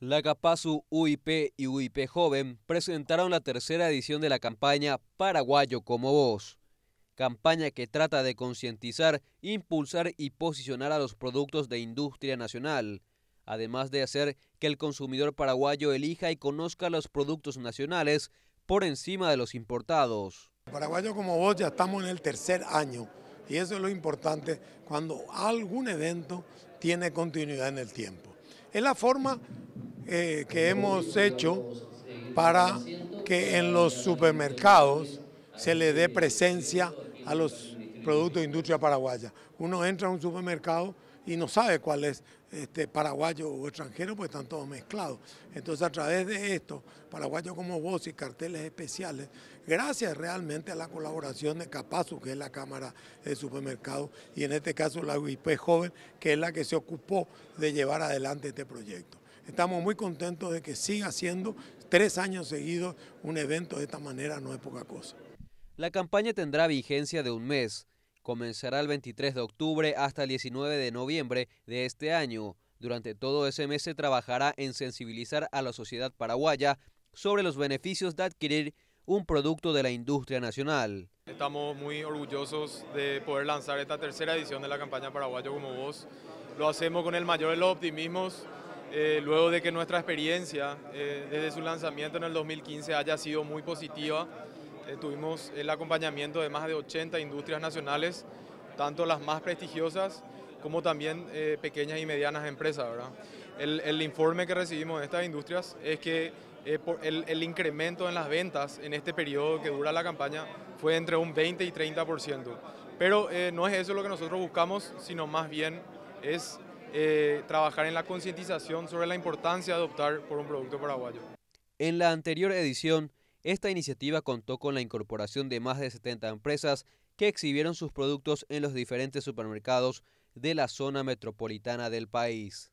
La Capazu UIP y UIP Joven presentaron la tercera edición de la campaña Paraguayo como vos, campaña que trata de concientizar, impulsar y posicionar a los productos de industria nacional, además de hacer que el consumidor paraguayo elija y conozca los productos nacionales por encima de los importados. Paraguayo como vos ya estamos en el tercer año y eso es lo importante cuando algún evento tiene continuidad en el tiempo. Es la forma eh, que hemos hecho para que en los supermercados se le dé presencia a los productos de industria paraguaya. Uno entra a un supermercado y no sabe cuál es este, paraguayo o extranjero, pues están todos mezclados. Entonces a través de esto, paraguayos como vos y carteles especiales, gracias realmente a la colaboración de Capazu, que es la Cámara de Supermercados, y en este caso la UIP Joven, que es la que se ocupó de llevar adelante este proyecto. Estamos muy contentos de que siga siendo tres años seguidos un evento de esta manera, no es poca cosa. La campaña tendrá vigencia de un mes. Comenzará el 23 de octubre hasta el 19 de noviembre de este año. Durante todo ese mes se trabajará en sensibilizar a la sociedad paraguaya sobre los beneficios de adquirir un producto de la industria nacional. Estamos muy orgullosos de poder lanzar esta tercera edición de la campaña Paraguayo como vos Lo hacemos con el mayor de los optimismos eh, luego de que nuestra experiencia eh, desde su lanzamiento en el 2015 haya sido muy positiva. Eh, tuvimos el acompañamiento de más de 80 industrias nacionales, tanto las más prestigiosas como también pequeñas y medianas empresas. El, informe que recibimos de estas industrias es que el, incremento en las ventas en este periodo que dura la campaña fue entre un 20 y 30%. Pero no es eso lo que nosotros buscamos, sino más bien es eh, trabajar en la concientización sobre la importancia de optar por un producto paraguayo. En la anterior edición, esta iniciativa contó con la incorporación de más de 70 empresas que exhibieron sus productos en los diferentes supermercados de la zona metropolitana del país.